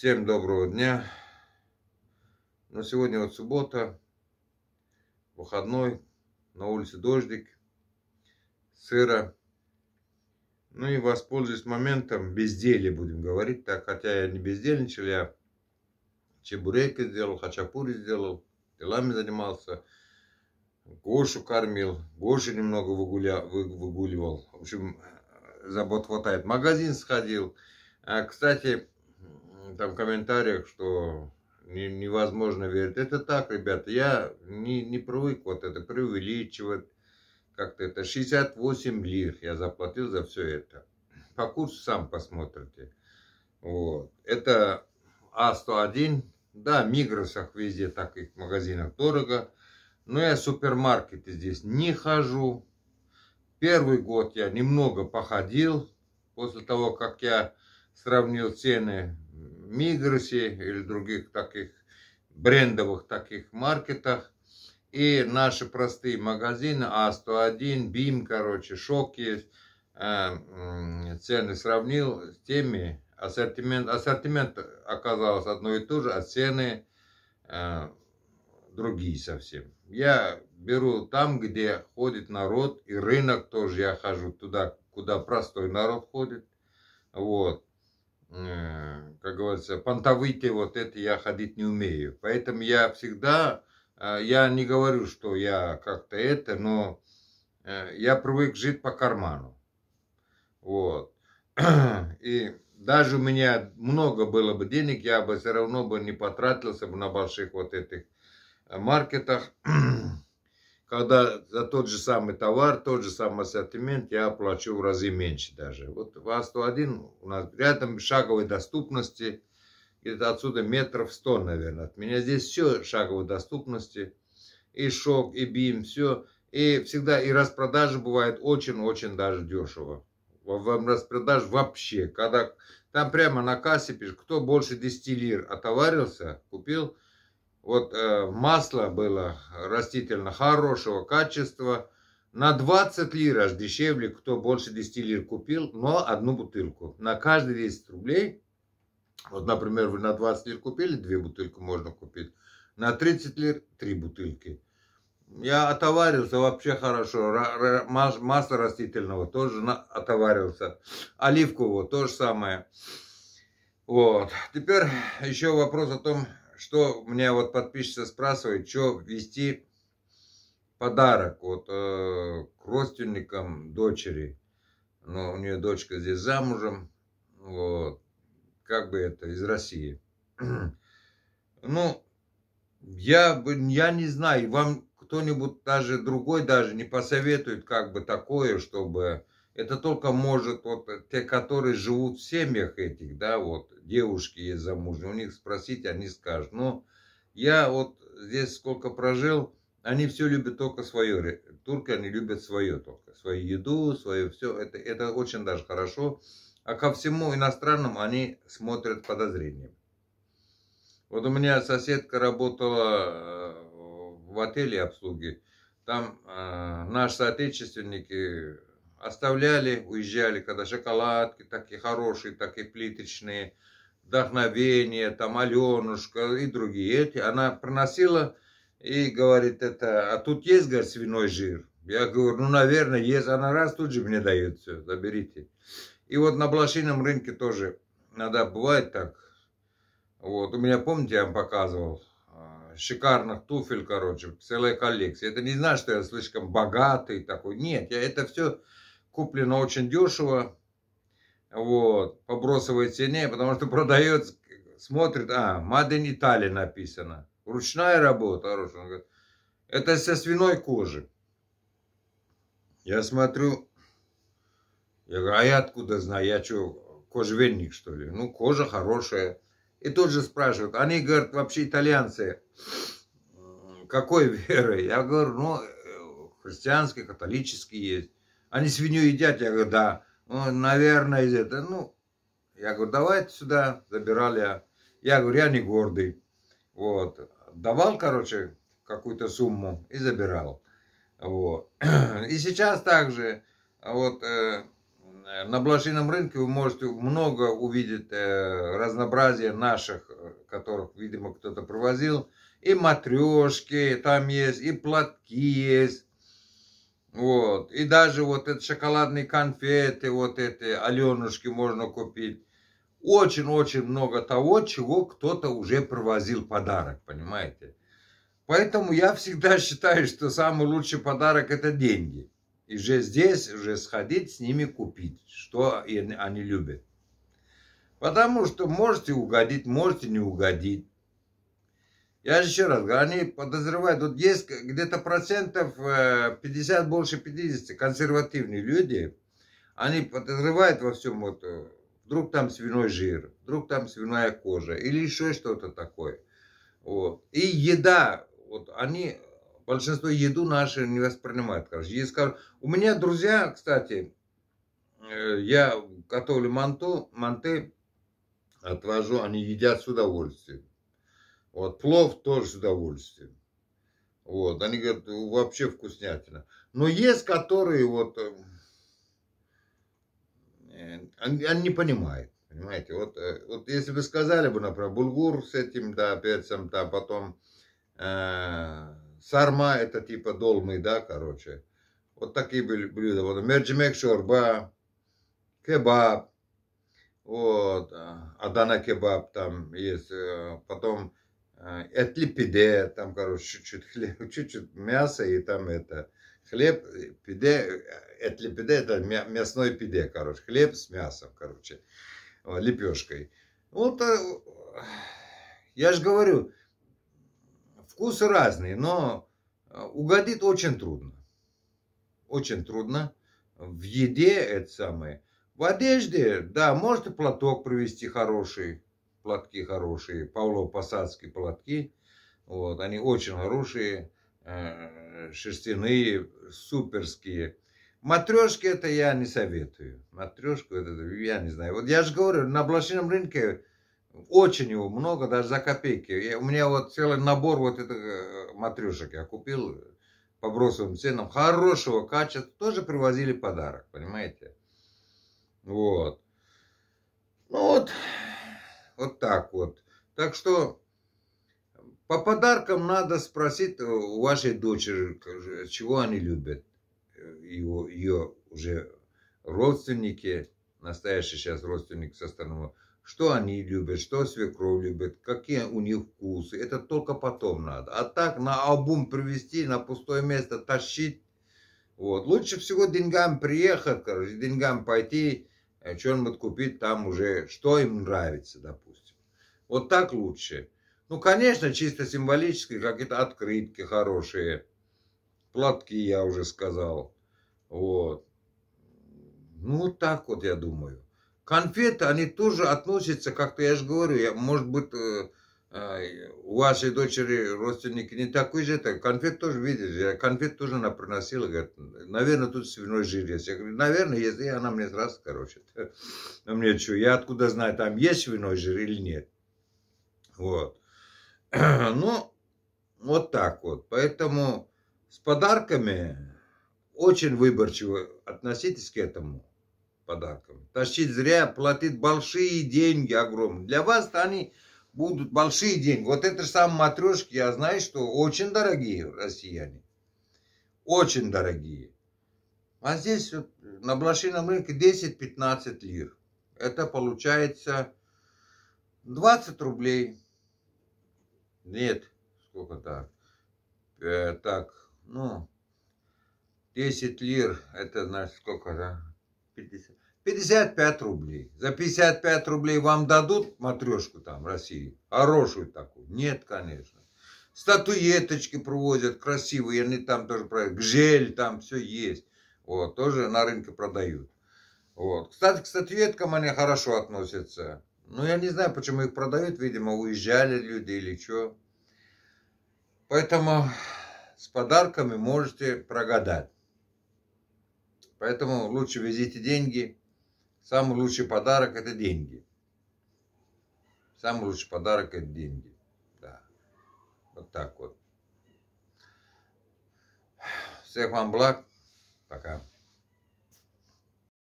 Всем доброго дня. Но сегодня вот суббота, выходной, на улице дождик, сыро. Ну и воспользуюсь моментом безделья, будем говорить так. Хотя я не бездельничал, я чебуреки сделал, хачапури сделал, делами занимался. Гошу кормил, Гошу немного выгуля... выгуливал. В общем, забот хватает. магазин сходил. А, кстати, там в комментариях, что невозможно верить. Это так, ребята, я не, не привык вот это преувеличивать. Как-то это 68 лир я заплатил за все это. По курсу сам посмотрите. Вот. Это А101. Да, в Мигросах везде так таких магазинах дорого. Но я в супермаркеты здесь не хожу. Первый год я немного походил. После того, как я сравнил цены Мигросе или других таких брендовых таких маркетах. И наши простые магазины А101, БИМ, короче, ШОК есть. Э, цены сравнил с теми. Ассортимент, ассортимент оказался одно и то же, а цены э, другие совсем. Я беру там, где ходит народ, и рынок тоже я хожу туда, куда простой народ ходит. Вот. Э, как говорится, понтовые вот это я ходить не умею. Поэтому я всегда, э, я не говорю, что я как-то это, но э, я привык жить по карману. Вот. И даже у меня много было бы денег, я бы все равно бы не потратился бы на больших вот этих маркетах. когда за тот же самый товар, тот же самый ассортимент я плачу в разы меньше даже. Вот в А101 у нас рядом шаговой доступности, где-то отсюда метров 100, наверное. От меня здесь все шаговой доступности, и шок, и бим, все. И всегда, и распродажи бывает очень-очень даже дешево. Во, распродаж вообще, когда там прямо на кассе пишешь, кто больше 10 лир отоварился, купил – вот э, масло было растительно хорошего качества, на 20 лир аж дешевле, кто больше 10 лир купил, но одну бутылку. На каждые 10 рублей, вот, например, вы на 20 лир купили, две бутылки можно купить, на 30 лир три бутылки. Я отоварился вообще хорошо, масло растительного тоже отоварился, оливкового то же самое. Вот. Теперь еще вопрос о том, что мне вот подписчица спрашивает, что вести подарок вот э, к родственникам дочери. Но у нее дочка здесь замужем, вот, как бы это, из России. ну, я, я не знаю, вам кто-нибудь даже другой даже не посоветует как бы такое, чтобы... Это только может вот э, те, которые живут в семьях этих, да, вот, девушки есть замужние, у них спросить, они скажут. Но я вот здесь сколько прожил, они все любят только свое. Турки, они любят свое только. Свою еду, свое все. Это, это очень даже хорошо. А ко всему иностранному они смотрят подозрением. Вот у меня соседка работала э, в отеле обслуги. Там э, наши соотечественники оставляли, уезжали, когда шоколадки такие хорошие, такие плиточные, вдохновение, там Аленушка и другие эти, она проносила и говорит это, а тут есть, говорит, свиной жир. Я говорю, ну, наверное, есть. Она раз тут же мне дает все, заберите. И вот на блошином рынке тоже иногда бывает так. Вот, у меня, помните, я вам показывал, а, шикарных туфель, короче, целая коллекция. Это не значит, что я слишком богатый такой. Нет, я это все куплено очень дешево вот, по бросовой цене, потому что продает, смотрит, а, Маден Италия написано. Ручная работа, хорошая. Он говорит, это со свиной кожи. Я смотрю, я говорю, а я откуда знаю, я что, кожевенник, что ли? Ну, кожа хорошая. И тут же спрашивают, они говорят, вообще итальянцы, какой веры? Я говорю, ну, э, христианский, католический есть. Они свинью едят? Я говорю, да наверное, из этого. Ну, я говорю, давайте сюда. Забирали. Я говорю, я не гордый. Вот. Давал, короче, какую-то сумму и забирал. Вот. И сейчас также, вот, э, на блошином рынке вы можете много увидеть э, разнообразия наших, э, которых, видимо, кто-то провозил. И матрешки там есть, и платки есть, вот. И даже вот эти шоколадные конфеты, вот эти Аленушки можно купить. Очень-очень много того, чего кто-то уже провозил подарок, понимаете? Поэтому я всегда считаю, что самый лучший подарок – это деньги. И же здесь уже сходить с ними купить, что они любят. Потому что можете угодить, можете не угодить. Я еще раз говорю, они подозревают, тут есть где-то процентов 50, э, больше 50, консервативные люди, они подозревают во всем вот, э, вдруг там свиной жир, вдруг там свиная кожа или еще что-то такое. Вот. И еда, вот они, большинство еду наши не воспринимают, короче. Я скажу, у меня друзья, кстати, э, я готовлю манту, манты, отвожу, они едят с удовольствием. Вот, плов тоже с удовольствием. Вот, они говорят, вообще вкуснятина. Но есть, которые вот, э, э, они, они не понимают, понимаете. Вот, э, вот если бы сказали бы, например, булгур с этим, да, перцем, да, потом э, сарма, это типа долмы, да, короче. Вот такие были блюда. Вот мерджимек шорба, кебаб, вот, адана кебаб там есть, потом Э, от пиде, там, короче, чуть-чуть хлеб, чуть-чуть мясо и там это, хлеб, э, пиде, от э, пиде это мясной пиде, короче, хлеб с мясом, короче, лепешкой. Вот, я же говорю, вкусы разные, но угодить очень трудно. Очень трудно. В еде это самое. В одежде, да, может платок привезти хороший, платки хорошие, павлово-посадские платки. Вот, они очень хорошие, э, шерстяные, суперские. Матрешки это я не советую. Матрешку это я не знаю. Вот я же говорю, на блошином рынке очень его много, даже за копейки. Я, у меня вот целый набор вот этих э, матрешек я купил по бросовым ценам. Хорошего качества. Тоже привозили подарок, понимаете? Вот. Вот так вот. Так что по подаркам надо спросить у вашей дочери, чего они любят. Его, ее уже родственники, настоящий сейчас родственник со стороны, что они любят, что свекровь любит, какие у них вкусы. Это только потом надо. А так на обум привезти, на пустое место тащить. Вот. Лучше всего деньгам приехать, короче, деньгам пойти, Э, чермет купить там уже, что им нравится, допустим. Вот так лучше. Ну, конечно, чисто символически какие-то открытки хорошие. Платки, я уже сказал. Вот. Ну, так вот, я думаю. Конфеты, они тоже относятся, как-то я же говорю, я, может быть, э, у вашей дочери родственники не такой же, так конфет тоже, видишь, я конфет тоже она приносила, говорит, наверное, тут свиной жир есть. Я говорю, наверное, есть, и она мне сразу, короче, а мне что, я откуда знаю, там есть свиной жир или нет. Вот. Ну, вот так вот. Поэтому с подарками очень выборчиво относитесь к этому подаркам. Тащить зря, платить большие деньги огромные. Для вас они будут большие деньги. Вот это же сам матрешки, я знаю, что очень дорогие россияне. Очень дорогие. А здесь вот на блошином рынке 10-15 лир. Это получается 20 рублей. Нет, сколько так? Э, так, ну, 10 лир, это значит сколько, да? 50. 55 рублей. За 55 рублей вам дадут матрешку там России? Хорошую такую? Нет, конечно. Статуеточки проводят красивые, они там тоже продают. Гжель там все есть. Вот, тоже на рынке продают. Вот. Кстати, к статуеткам они хорошо относятся. но ну, я не знаю, почему их продают. Видимо, уезжали люди или что. Поэтому с подарками можете прогадать. Поэтому лучше везите деньги – Самый лучший подарок – это деньги. Самый лучший подарок – это деньги. Да. Вот так вот. Всех вам благ. Пока.